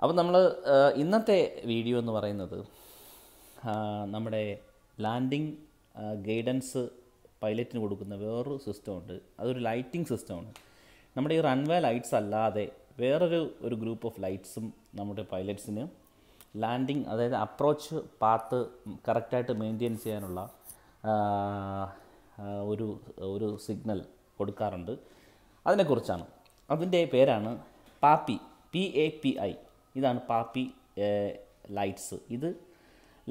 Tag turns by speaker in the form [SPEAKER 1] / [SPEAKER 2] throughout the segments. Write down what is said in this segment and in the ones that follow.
[SPEAKER 1] അപ്പോൾ നമ്മൾ ഇന്നത്തെ വീഡിയോ എന്ന് പറയുന്നത് നമ്മുടെ ലാൻഡിങ് ഗൈഡൻസ് പൈലറ്റിന് കൊടുക്കുന്ന വേറൊരു സിസ്റ്റമുണ്ട് അതൊരു ലൈറ്റിംഗ് സിസ്റ്റമാണ് നമ്മുടെ ഈ റൺവേ ലൈറ്റ്സ് അല്ലാതെ വേറൊരു ഒരു ഗ്രൂപ്പ് ഓഫ് ലൈറ്റ്സും നമ്മുടെ പൈലറ്റ്സിന് ലാൻഡിങ് അതായത് അപ്രോച്ച് പാത്ത് കറക്റ്റായിട്ട് മെയിൻറ്റെയിൻ ചെയ്യാനുള്ള ഒരു ഒരു സിഗ്നൽ കൊടുക്കാറുണ്ട് അതിനെക്കുറിച്ചാണ് അതിൻ്റെ പേരാണ് PAPI P A P I ഇതാണ് പാപ്പി ലൈറ്റ്സ് ഇത്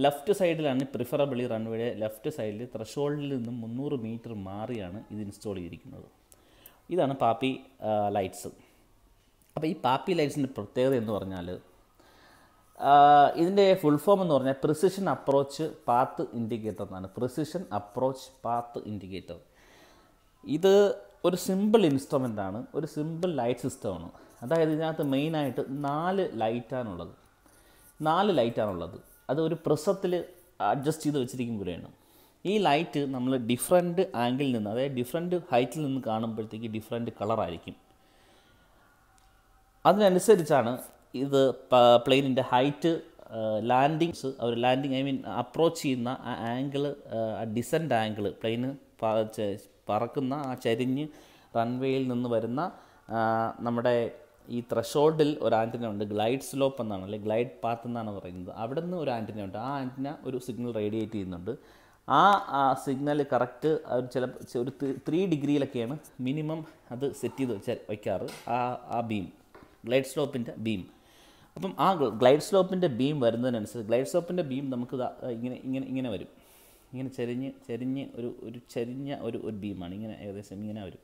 [SPEAKER 1] ലെഫ്റ്റ് സൈഡിലാണ് പ്രിഫറബിളി റൺവേയുടെ ലെഫ്റ്റ് സൈഡിൽ ത്രഷോൾഡിൽ നിന്നും മുന്നൂറ് മീറ്റർ മാറിയാണ് ഇത് ഇൻസ്റ്റാൾ ചെയ്തിരിക്കുന്നത് ഇതാണ് പാപ്പി ലൈറ്റ്സ് അപ്പോൾ ഈ പാപ്പി ലൈറ്റ്സിൻ്റെ പ്രത്യേകത എന്ന് പറഞ്ഞാൽ ഇതിൻ്റെ ഫുൾ ഫോം എന്ന് പറഞ്ഞാൽ പ്രിസിഷൻ അപ്രോച്ച് പാത്ത് ഇൻഡിക്കേറ്റർ എന്നാണ് പ്രിസിഷൻ അപ്രോച്ച് പാത്ത് ഇൻഡിക്കേറ്റർ ഇത് ഒരു സിമ്പിൾ ഇൻസ്ട്രുമെൻ്റ് ആണ് ഒരു സിമ്പിൾ ലൈറ്റ് സിസ്റ്റമാണ് അതായത് ഇതിനകത്ത് മെയിനായിട്ട് നാല് ലൈറ്റാണുള്ളത് നാല് ലൈറ്റാണുള്ളത് അത് ഒരു പ്രസത്തിൽ അഡ്ജസ്റ്റ് ചെയ്ത് വെച്ചിരിക്കും പോലെയാണ് ഈ ലൈറ്റ് നമ്മൾ ഡിഫറെൻറ്റ് ആംഗിളിൽ നിന്ന് അതായത് ഡിഫറെൻറ്റ് ഹൈറ്റിൽ നിന്ന് കാണുമ്പോഴത്തേക്ക് ഡിഫറെൻറ്റ് കളറായിരിക്കും അതിനനുസരിച്ചാണ് ഇത് പ്ലെയിനിൻ്റെ ഹൈറ്റ് ലാൻഡിങ്സ് അവർ ലാൻഡിങ് ഐ മീൻ അപ്രോച്ച് ചെയ്യുന്ന ആ ആംഗിൾ ഡിസൻ്റ് ആംഗിൾ പ്ലെയിന് പറക്കുന്ന ആ ചരിഞ്ഞ് റൺവേയിൽ നിന്ന് വരുന്ന നമ്മുടെ ഈ ത്രഷോൾഡിൽ ഒരു ആൻറ്റിന ഉണ്ട് ഗ്ലൈഡ് സ്ലോപ്പ് എന്നാണ് അല്ലെങ്കിൽ ഗ്ലൈഡ് പാത്ത് എന്നാണ് പറയുന്നത് അവിടെ നിന്ന് ഒരു ആൻറ്റിന ഉണ്ട് ആ ആൻറ്റിന ഒരു സിഗ്നൽ റേഡിയേറ്റ് ചെയ്യുന്നുണ്ട് ആ സിഗ്നൽ കറക്റ്റ് ഒരു ചില ഒരു ത്രീ ഡിഗ്രിയിലൊക്കെയാണ് മിനിമം അത് സെറ്റ് ചെയ്ത് വെച്ചാൽ വയ്ക്കാറ് ആ ആ ബീം ഗ്ലൈഡ് സ്ലോപ്പിൻ്റെ ബീം അപ്പം ആ ഗ്ലൈഡ് സ്ലോപ്പിൻ്റെ ബീം വരുന്നതിനനുസരിച്ച് ഗ്ലൈഡ് സ്ലോപ്പിൻ്റെ ബീം നമുക്ക് ഇങ്ങനെ ഇങ്ങനെ ഇങ്ങനെ വരും ഇങ്ങനെ ചെരിഞ്ഞ് ചെരിഞ്ഞ് ഒരു ഒരു ചെരിഞ്ഞ ഒരു ഒരു ബീമാണ് ഇങ്ങനെ ഏകദേശം ഇങ്ങനെ വരും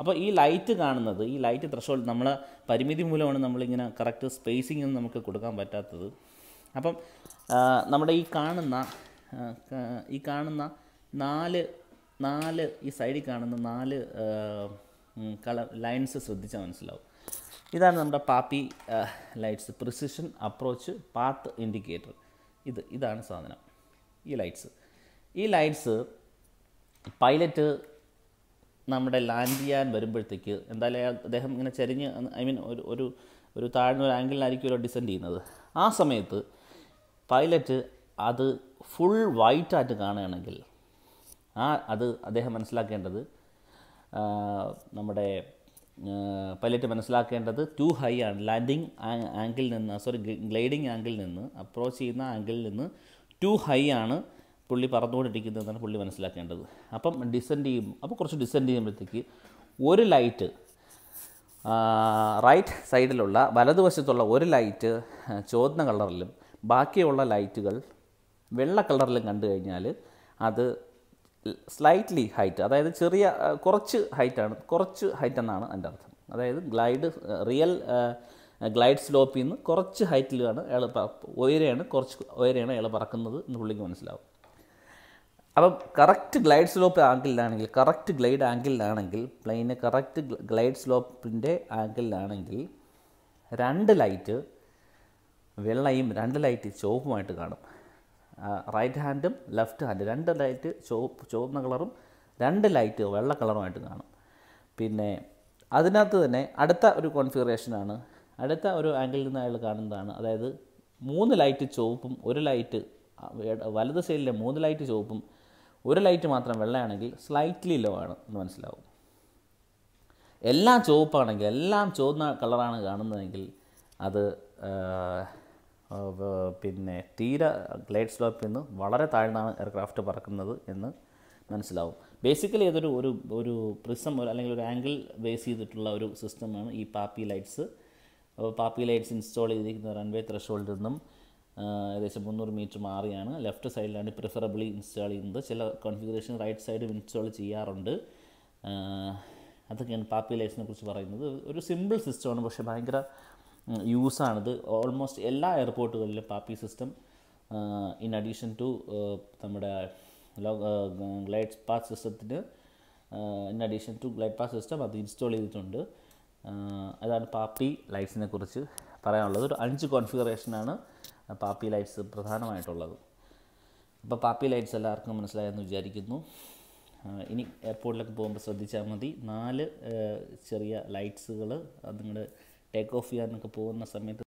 [SPEAKER 1] അപ്പോൾ ഈ ലൈറ്റ് കാണുന്നത് ഈ ലൈറ്റ് ത്രഷോൾഡ് നമ്മൾ പരിമിതി മൂലമാണ് നമ്മളിങ്ങനെ കറക്റ്റ് സ്പേസിംഗ് ഒന്നും നമുക്ക് കൊടുക്കാൻ പറ്റാത്തത് അപ്പം നമ്മുടെ ഈ കാണുന്ന ഈ കാണുന്ന നാല് നാല് ഈ സൈഡിൽ കാണുന്ന നാല് കളർ ലൈൻസ് ശ്രദ്ധിച്ചാൽ മനസ്സിലാവും ഇതാണ് നമ്മുടെ PAPI lights precision approach path indicator ഇത് ഇതാണ് സാധനം ഈ ലൈറ്റ്സ് ഈ ലൈറ്റ്സ് പൈലറ്റ് നമ്മുടെ ലാൻഡ് ചെയ്യാൻ വരുമ്പോഴത്തേക്ക് എന്തായാലും അദ്ദേഹം ഇങ്ങനെ ചരിഞ്ഞ് ഐ മീൻ ഒരു ഒരു ഒരു താഴ്ന്ന ഒരു ആംഗിളിലായിരിക്കുമല്ലോ ഡിസെൻഡ് ചെയ്യുന്നത് ആ സമയത്ത് പൈലറ്റ് അത് ഫുൾ വൈറ്റായിട്ട് കാണുകയാണെങ്കിൽ ആ അത് അദ്ദേഹം മനസ്സിലാക്കേണ്ടത് നമ്മുടെ പൈലറ്റ് മനസ്സിലാക്കേണ്ടത് ടു ഹൈ ആണ് ലാൻഡിങ് ആംഗിളിൽ നിന്ന് സോറി ഗ്ലൈഡിങ് ആംഗിളിൽ നിന്ന് അപ്രോച്ച് ചെയ്യുന്ന ആംഗിളിൽ നിന്ന് ടു ഹൈ ആണ് പുള്ളി പറന്നുകൊണ്ടിരിക്കുന്നതെന്നാണ് പുള്ളി മനസ്സിലാക്കേണ്ടത് അപ്പം ഡിസെൻഡ് ചെയ്യും അപ്പോൾ കുറച്ച് ഡിസെൻഡ് ചെയ്യുമ്പോഴത്തേക്ക് ഒരു ലൈറ്റ് റൈറ്റ് സൈഡിലുള്ള വലതുവശത്തുള്ള ഒരു ലൈറ്റ് ചോദന കളറിലും ബാക്കിയുള്ള ലൈറ്റുകൾ വെള്ള കളറിലും കണ്ടു കഴിഞ്ഞാൽ അത് സ്ലൈറ്റ്ലി ഹൈറ്റ് അതായത് ചെറിയ കുറച്ച് ഹൈറ്റാണ് കുറച്ച് ഹൈറ്റ് എന്നാണ് എൻ്റെ അർത്ഥം അതായത് ഗ്ലൈഡ് റിയൽ ഗ്ലൈഡ് സ്ലോപ്പിൽ നിന്ന് കുറച്ച് ഹൈറ്റിലാണ് അയാൾ ഉയരെയാണ് കുറച്ച് ഉയരെയാണ് അയാൾ പറക്കുന്നത് എന്ന് പുള്ളിക്ക് മനസ്സിലാവും അപ്പം കറക്റ്റ് ഗ്ലൈഡ് സ്ലോപ്പ് ആംഗിളിലാണെങ്കിൽ കറക്റ്റ് ഗ്ലൈഡ് ആംഗിളിലാണെങ്കിൽ പ്ലെയിന് കറക്റ്റ് ഗ്ലൈഡ് സ്ലോപ്പിൻ്റെ ആംഗിളിലാണെങ്കിൽ രണ്ട് ലൈറ്റ് വെള്ളയും രണ്ട് ലൈറ്റ് ചുവപ്പുമായിട്ട് കാണും റൈറ്റ് ഹാൻഡും ലെഫ്റ്റ് ഹാൻഡും രണ്ട് ലൈറ്റ് ചുവപ്പ് ചുവന്ന കളറും രണ്ട് ലൈറ്റ് വെള്ള കളറുമായിട്ട് കാണും പിന്നെ അതിനകത്ത് തന്നെ അടുത്ത ഒരു കോൺഫിഗറേഷനാണ് അടുത്ത ഒരു ആംഗിളിൽ നിന്ന് അയാൾ കാണുന്നതാണ് അതായത് മൂന്ന് ലൈറ്റ് ചുവപ്പും ഒരു ലൈറ്റ് വലത് സൈഡിലെ മൂന്ന് ലൈറ്റ് ചുവപ്പും ഒരു ലൈറ്റ് മാത്രം വെള്ളയാണെങ്കിൽ സ്ലൈറ്റ്ലി ലോ ആണ് എന്ന് മനസ്സിലാവും എല്ലാം ചുവപ്പാണെങ്കിൽ എല്ലാം ചുവന്ന കളറാണ് കാണുന്നതെങ്കിൽ അത് പിന്നെ തീര ഗ്ലൈഡ് സ്ലോപ്പിൽ നിന്ന് വളരെ താഴ്ന്നാണ് എയർക്രാഫ്റ്റ് പറക്കുന്നത് എന്ന് മനസ്സിലാവും ബേസിക്കലി ഇതൊരു ഒരു ഒരു പ്രിസം ഒരു അല്ലെങ്കിൽ ഒരു ആംഗിൾ ബേസ് ചെയ്തിട്ടുള്ള ഒരു സിസ്റ്റമാണ് ഈ PAPI lights PAPI lights install ചെയ്തിരിക്കുന്ന റൺവേ ത്രഷോൾഡിൽ നിന്നും ഏകദേശം മുന്നൂറ് മീറ്റർ മാറിയാണ് ലെഫ്റ്റ് സൈഡിലാണ് പ്രിഫറബിളി ഇൻസ്റ്റാൾ ചെയ്യുന്നത് ചില കോൺഫിഗറേഷൻ റൈറ്റ് സൈഡ് ഇൻസ്റ്റാൾ ചെയ്യാറുണ്ട് അതൊക്കെയാണ് പാപ്പുലേഷനെ കുറിച്ച് പറയുന്നത് ഒരു സിമ്പിൾ സിസ്റ്റമാണ് പക്ഷേ ഭയങ്കര യൂസാണിത് ഓൾമോസ്റ്റ് എല്ലാ എയർപോർട്ടുകളിലും PAPI system in addition to നമ്മുടെ ഗ്ലൈഡ് പാസ് സിസ്റ്റത്തിന് in addition to glide path system അത് ഇൻസ്റ്റാൾ ചെയ്തിട്ടുണ്ട് അതാണ് പാപ്പി ലൈറ്റ്സിനെ കുറിച്ച് പറയാനുള്ളത് ഒരു അഞ്ച് കോൺഫിഗറേഷനാണ് പാപ്പി ലൈറ്റ്സ് പ്രധാനമായിട്ടുള്ളത് അപ്പോൾ പാപ്പി ലൈറ്റ്സ് എല്ലാവർക്കും മനസ്സിലായെന്ന് വിചാരിക്കുന്നു ഇനി എയർപോർട്ടിലൊക്കെ പോകുമ്പോൾ ശ്രദ്ധിച്ചാൽ മതി നാല് ചെറിയ ലൈറ്റ്സുകൾ നിങ്ങൾ ടേക്ക് ഓഫ് ചെയ്യാനൊക്കെ പോകുന്ന സമയത്ത്